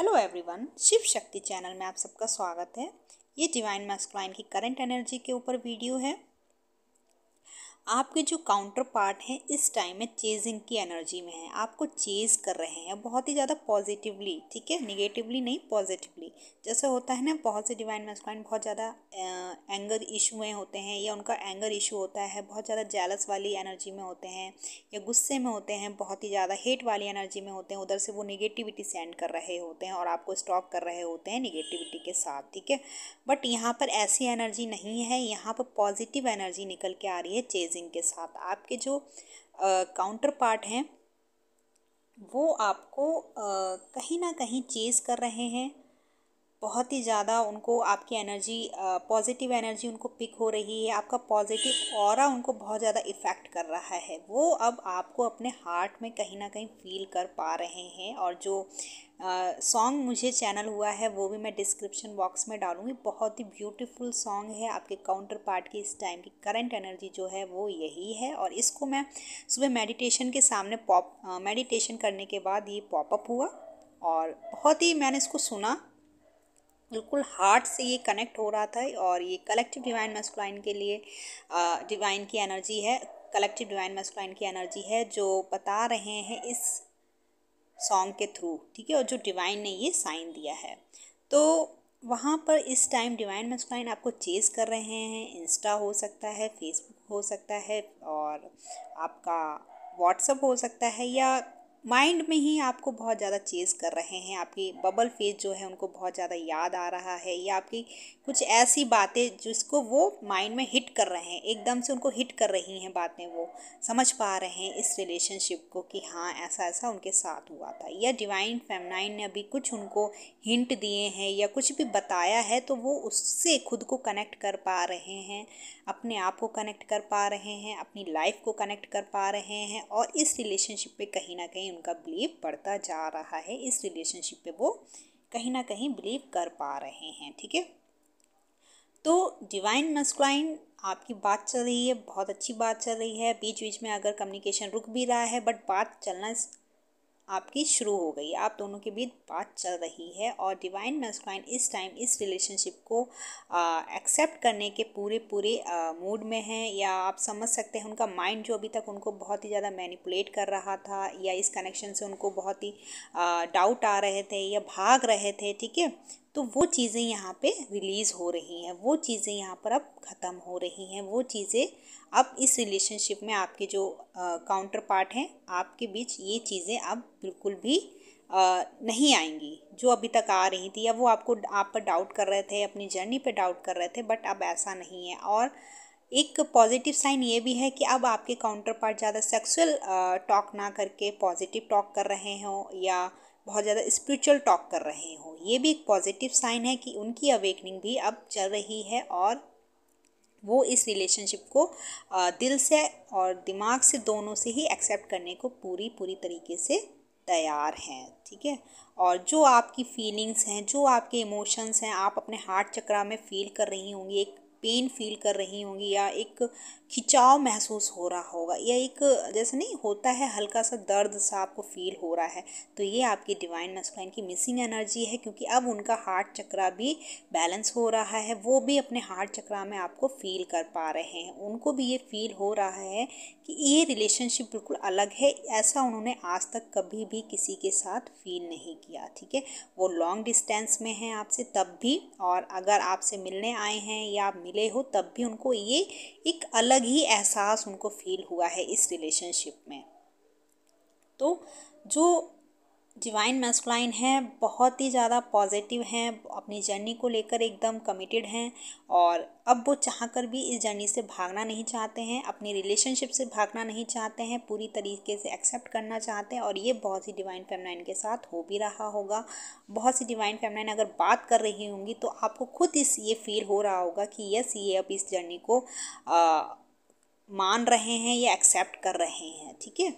hello everyone Shiv शक्ति channel में आप सबका स्वागत है ये डिवाइन मैस्कुलाइन की करंट एनर्जी के ऊपर वीडियो है आपके जो काउंटर पार्ट हैं इस टाइम में चेजिंग की एनर्जी में है आपको चेज कर रहे हैं बहुत ही ज़्यादा पॉजिटिवली ठीक है निगेटिवली नहीं पॉजिटिवली जैसे होता है ना बहुत से डिवाइन मैस्कुलाइन बहुत ज़्यादा एंगर इशूएँ होते हैं या उनका एंगर इशू होता है बहुत ज़्यादा जैलस वाली एनर्जी में होते हैं या गुस्से में होते हैं बहुत ही ज़्यादा हेट वाली एनर्जी में होते हैं उधर से वो निगेटिविटी सेंड कर रहे होते हैं और आपको स्टॉक कर रहे होते हैं निगेटिविटी के साथ ठीक है बट यहाँ पर ऐसी एनर्जी नहीं है यहाँ पर पॉजिटिव एनर्जी निकल के आ रही है चेजिंग प्राइसिंग के साथ आपके जो काउंटर पार्ट हैं वो आपको कहीं ना कहीं चेज़ कर रहे हैं बहुत ही ज़्यादा उनको आपकी एनर्जी पॉजिटिव एनर्जी उनको पिक हो रही है आपका पॉजिटिव और उनको बहुत ज़्यादा इफ़ेक्ट कर रहा है वो अब आपको अपने हार्ट में कहीं ना कहीं फील कर पा रहे हैं और जो सॉन्ग मुझे चैनल हुआ है वो भी मैं डिस्क्रिप्शन बॉक्स में डालूँगी बहुत ही ब्यूटीफुल सॉन्ग है आपके काउंटर पार्ट की इस टाइम की करंट एनर्जी जो है वो यही है और इसको मैं सुबह मेडिटेशन के सामने पॉप मेडिटेशन करने के बाद ये पॉपअप हुआ और बहुत ही मैंने इसको सुना बिल्कुल हार्ट से ये कनेक्ट हो रहा था और ये कलेक्टिव डिवाइन मस्कुलाइन के लिए डिवाइन की एनर्जी है कलेक्टिव डिवाइन मस्कुलाइन की एनर्जी है जो बता रहे हैं इस सॉन्ग के थ्रू ठीक है और जो डिवाइन ने ये साइन दिया है तो वहाँ पर इस टाइम डिवाइन मस्कुलाइन आपको चेज कर रहे हैं इंस्टा हो सकता है फेसबुक हो सकता है और आपका व्हाट्सअप हो सकता है या माइंड में ही आपको बहुत ज़्यादा चेज़ कर रहे हैं आपकी बबल फेज जो है उनको बहुत ज़्यादा याद आ रहा है या आपकी कुछ ऐसी बातें जिसको वो माइंड में हिट कर रहे हैं एकदम से उनको हिट कर रही हैं बातें वो समझ पा रहे हैं इस रिलेशनशिप को कि हाँ ऐसा ऐसा उनके साथ हुआ था या डिवाइन फेमनाइन ने अभी कुछ उनको हिंट दिए हैं या कुछ भी बताया है तो वो उससे खुद को कनेक्ट कर पा रहे हैं अपने आप को कनेक्ट कर पा रहे हैं अपनी लाइफ को कनेक्ट कर पा रहे हैं और इस रिलेशनशिप पर कहीं ना कहीं में उनका बिलीव बढ़ता जा रहा है इस रिलेशनशिप पे वो कहीं ना कहीं बिलीव कर पा रहे हैं ठीक है तो डिवाइन मस्क्राइन आपकी बात चल रही है बहुत अच्छी बात चल रही है बीच बीच में अगर कम्युनिकेशन रुक भी रहा है बट बात चलना आपकी शुरू हो गई आप दोनों के बीच बात चल रही है और डिवाइन मैस्क्राइन इस टाइम इस रिलेशनशिप को एक्सेप्ट करने के पूरे पूरे मूड में हैं या आप समझ सकते हैं उनका माइंड जो अभी तक उनको बहुत ही ज़्यादा मैनिपुलेट कर रहा था या इस कनेक्शन से उनको बहुत ही डाउट आ रहे थे या भाग रहे थे ठीक है तो वो चीज़ें यहाँ पे रिलीज़ हो रही हैं वो चीज़ें यहाँ पर अब ख़त्म हो रही हैं वो चीज़ें अब इस रिलेशनशिप में आपके जो काउंटर पार्ट हैं आपके बीच ये चीज़ें अब बिल्कुल भी आ, नहीं आएंगी जो अभी तक आ रही थी या वो आपको आप पर डाउट कर रहे थे अपनी जर्नी पर डाउट कर रहे थे बट अब ऐसा नहीं है और एक पॉजिटिव साइन ये भी है कि अब आपके काउंटर पार्ट ज़्यादा सेक्सुअल टॉक ना करके पॉजिटिव टॉक कर रहे हों या बहुत ज़्यादा स्पिरिचुअल टॉक कर रहे हों ये भी एक पॉजिटिव साइन है कि उनकी अवेकनिंग भी अब चल रही है और वो इस रिलेशनशिप को दिल से और दिमाग से दोनों से ही एक्सेप्ट करने को पूरी पूरी तरीके से तैयार हैं ठीक है और जो आपकी फीलिंग्स हैं जो आपके इमोशंस हैं आप अपने हार्ट चक्रा में फील कर रही होंगी एक पेन फील कर रही होंगी या एक खिंचाव महसूस हो रहा होगा या एक जैसे नहीं होता है हल्का सा दर्द सा आपको फील हो रहा है तो ये आपकी डिवाइन मस्कुलाइन की मिसिंग एनर्जी है क्योंकि अब उनका हार्ट चक्रा भी बैलेंस हो रहा है वो भी अपने हार्ट चक्रा में आपको फील कर पा रहे हैं उनको भी ये फील हो रहा है कि ये रिलेशनशिप बिल्कुल अलग है ऐसा उन्होंने आज तक कभी भी किसी के साथ फील नहीं किया ठीक है वो लॉन्ग डिस्टेंस में हैं आपसे तब भी और अगर आपसे मिलने आए हैं या आप मिले हो तब भी उनको ये एक अलग ही एहसास उनको फील हुआ है इस रिलेशनशिप में तो जो डिवाइन मेस्कुलाइन हैं बहुत ही ज़्यादा पॉजिटिव हैं अपनी जर्नी को लेकर एकदम कमिटेड हैं और अब वो चाह कर भी इस जर्नी से भागना नहीं चाहते हैं अपनी रिलेशनशिप से भागना नहीं चाहते हैं पूरी तरीके से एक्सेप्ट करना चाहते हैं और ये बहुत सी डिवाइन फैमलाइन के साथ हो भी रहा होगा बहुत सी डिवाइन फैमलाइन अगर बात कर रही होंगी तो आपको खुद इस ये फील हो रहा होगा कि यस ये अब इस जर्नी को आ, मान रहे हैं या एक्सेप्ट कर रहे हैं ठीक है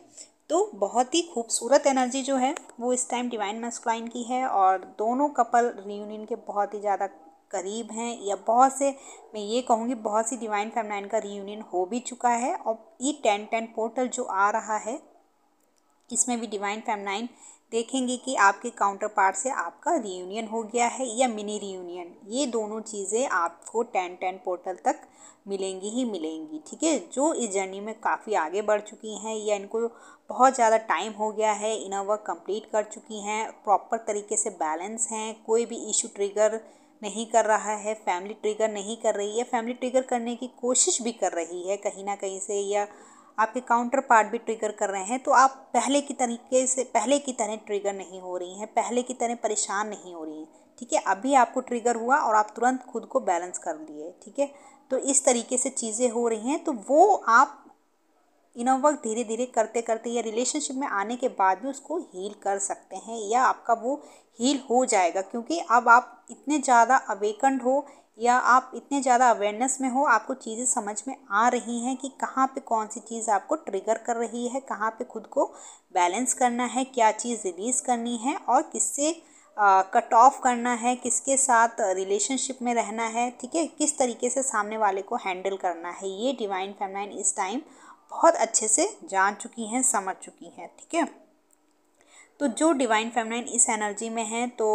तो बहुत ही खूबसूरत एनर्जी जो है वो इस टाइम डिवाइन मस्कलाइन की है और दोनों कपल रीयूनियन के बहुत ही ज़्यादा करीब हैं या बहुत से मैं ये कहूँगी बहुत सी डिवाइन फेमलाइन का रीयूनियन हो भी चुका है और ई टेन टेन पोर्टल जो आ रहा है इसमें भी डिवाइन फैमलाइन देखेंगे कि आपके काउंटर पार्ट से आपका रीयूनियन हो गया है या मिनी रीयूनियन ये दोनों चीज़ें आपको टेन टेन पोर्टल तक मिलेंगी ही मिलेंगी ठीक है जो इस जर्नी में काफ़ी आगे बढ़ चुकी हैं या इनको बहुत ज़्यादा टाइम हो गया है इनर वर्क कंप्लीट कर चुकी हैं प्रॉपर तरीके से बैलेंस हैं कोई भी इशू ट्रिगर नहीं कर रहा है फैमिली ट्रिगर नहीं कर रही है फैमिली ट्रिगर करने की कोशिश भी कर रही है कहीं ना कहीं से या आपके काउंटर पार्ट भी ट्रिगर कर रहे हैं तो आप पहले की तरीके से पहले की तरह ट्रिगर नहीं हो रही हैं पहले की तरह परेशान नहीं हो रही हैं ठीक है अभी आपको ट्रिगर हुआ और आप तुरंत खुद को बैलेंस कर लिए ठीक है तो इस तरीके से चीज़ें हो रही हैं तो वो आप इनर धीरे धीरे करते करते या रिलेशनशिप में आने के बाद भी उसको हील कर सकते हैं या आपका वो हील हो जाएगा क्योंकि अब आप इतने ज़्यादा अवेकंड हो या आप इतने ज़्यादा अवेयरनेस में हो आपको चीज़ें समझ में आ रही हैं कि कहाँ पे कौन सी चीज़ आपको ट्रिगर कर रही है कहाँ पे खुद को बैलेंस करना है क्या चीज़ रिलीज़ करनी है और किससे कट ऑफ करना है किसके साथ रिलेशनशिप में रहना है ठीक है किस तरीके से सामने वाले को हैंडल करना है ये डिवाइन फेमलाइन इस टाइम बहुत अच्छे से जान चुकी हैं समझ चुकी हैं ठीक है तो जो डिवाइन फेमलाइन इस एनर्जी में है तो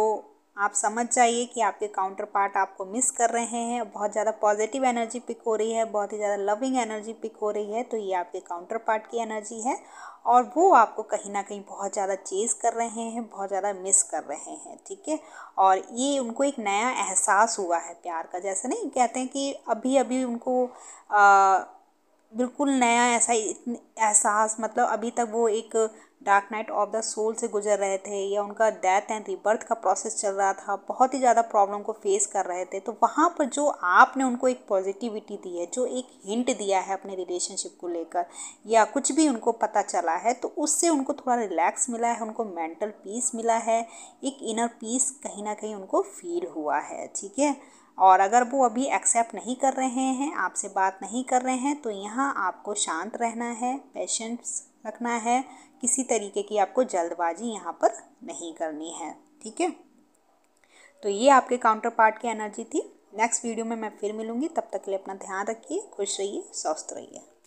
आप समझ जाइए कि आपके काउंटर पार्ट आपको मिस कर रहे हैं बहुत ज़्यादा पॉजिटिव एनर्जी पिक हो रही है बहुत ही ज़्यादा लविंग एनर्जी पिक हो रही है तो ये आपके काउंटर पार्ट की एनर्जी है और वो आपको कहीं ना कहीं बहुत ज़्यादा चेज़ कर रहे हैं बहुत ज़्यादा मिस कर रहे हैं ठीक है और ये उनको एक नया एहसास हुआ है प्यार का जैसे नहीं कहते हैं कि अभी अभी उनको आ, बिल्कुल नया ऐसा एहसास मतलब अभी तक वो एक dark night of the soul से गुजर रहे थे या उनका डेथ एंड रिबर्थ का प्रोसेस चल रहा था बहुत ही ज़्यादा प्रॉब्लम को फेस कर रहे थे तो वहाँ पर जो आपने उनको एक पॉजिटिविटी दी है जो एक हिंट दिया है अपने रिलेशनशिप को लेकर या कुछ भी उनको पता चला है तो उससे उनको थोड़ा रिलैक्स मिला है उनको मेंटल पीस मिला है एक इनर पीस कहीं ना कहीं उनको फील हुआ है ठीक है और अगर वो अभी एक्सेप्ट नहीं कर रहे हैं आपसे बात नहीं कर रहे हैं तो यहाँ आपको शांत रहना है पेशेंट्स रखना है किसी तरीके की आपको जल्दबाजी यहाँ पर नहीं करनी है ठीक है तो ये आपके काउंटर पार्ट की एनर्जी थी नेक्स्ट वीडियो में मैं फिर मिलूँगी तब तक के लिए अपना ध्यान रखिए खुश रहिए स्वस्थ रहिए